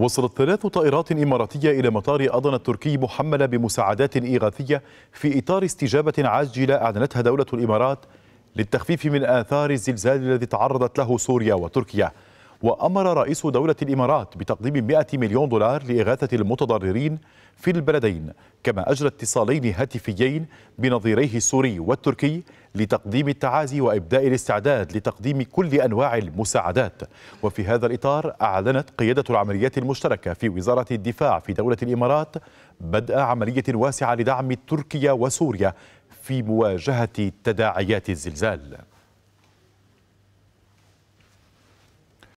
وصلت ثلاث طائرات إماراتية إلى مطار أضن التركي محملة بمساعدات إغاثية في إطار استجابة عاجلة أعلنتها دولة الإمارات للتخفيف من آثار الزلزال الذي تعرضت له سوريا وتركيا وأمر رئيس دولة الإمارات بتقديم 100 مليون دولار لإغاثة المتضررين في البلدين كما أجرى اتصالين هاتفيين بنظيريه السوري والتركي لتقديم التعازي وإبداء الاستعداد لتقديم كل أنواع المساعدات وفي هذا الإطار أعلنت قيادة العمليات المشتركة في وزارة الدفاع في دولة الإمارات بدء عملية واسعة لدعم تركيا وسوريا في مواجهة تداعيات الزلزال